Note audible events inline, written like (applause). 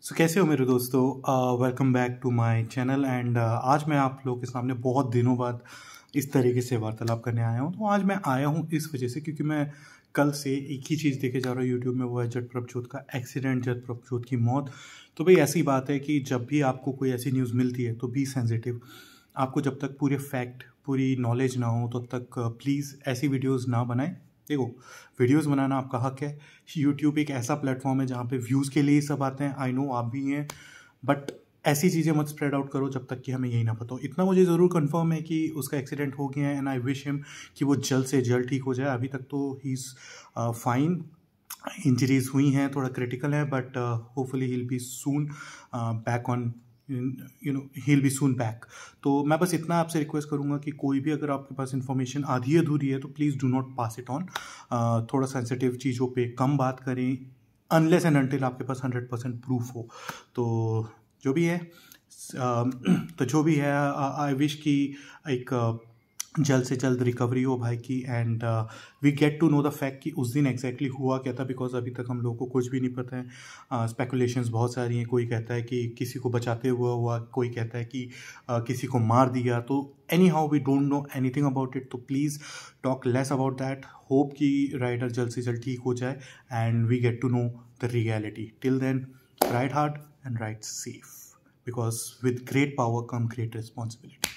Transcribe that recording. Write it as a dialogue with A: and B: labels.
A: सो so, कैसे हो मेरे दोस्तों welcome back to my channel and आज मैं आप लोगों के सामने बहुत दिनों बाद इस तरीके से वार्तालाप करने आया हूँ तो आज मैं आया हूँ इस वजह से क्योंकि मैं कल से एक ही चीज़ देखे जा रहा हूँ यूट्यूब में वो है जट प्रभजोत का एक्सीडेंट जट प्रभजोत की मौत तो भाई ऐसी बात है कि जब भी आपको कोई ऐसी न्यूज़ मिलती है तो बी सेंसिटिव आपको जब तक पूरे फैक्ट पूरी नॉलेज ना हो तब तो तक प्लीज़ uh, ऐसी वीडियोज़ ना बनाएं देखो वीडियोस बनाना आपका हक है यूट्यूब एक ऐसा प्लेटफॉर्म है जहाँ पे व्यूज़ के लिए ही सब आते हैं आई नो आप भी हैं बट ऐसी चीज़ें मत स्प्रेड आउट करो जब तक कि हमें यही ना पता हो इतना मुझे ज़रूर कंफर्म है कि उसका एक्सीडेंट हो गया है एंड आई विश हिम कि वो जल्द से जल्द ठीक हो जाए अभी तक तो ही इज़ फाइन इंजरीज हुई हैं थोड़ा क्रिटिकल है but hopefully he'll be soon back on you know he'll be soon back तो मैं बस इतना आपसे रिक्वेस्ट करूँगा कि कोई भी अगर आपके पास इन्फॉर्मेशन आधी अधूरी है तो please do not pass it on थोड़ा सेंसिटिव चीज़ों पे कम बात करें अनलेस एंड अनटिल आपके पास हंड्रेड परसेंट प्रूफ हो तो जो भी है (clears throat) तो जो भी है आई विश कि एक जल्द से जल्द रिकवरी हो भाई की and we get to know the fact कि उस दिन एग्जैक्टली exactly हुआ क्या था बिकॉज अभी तक हम लोगों को कुछ भी नहीं पता है स्पेकुलेशंस uh, बहुत सारी हैं कोई कहता है कि किसी को बचाते हुआ हुआ कोई कहता है कि uh, किसी को मार दिया तो anyhow we don't know anything about it तो please talk less about that hope कि राइडर जल्द से जल्द ठीक हो जाए and we get to know the reality till then ride hard and ride safe because with great power come great responsibility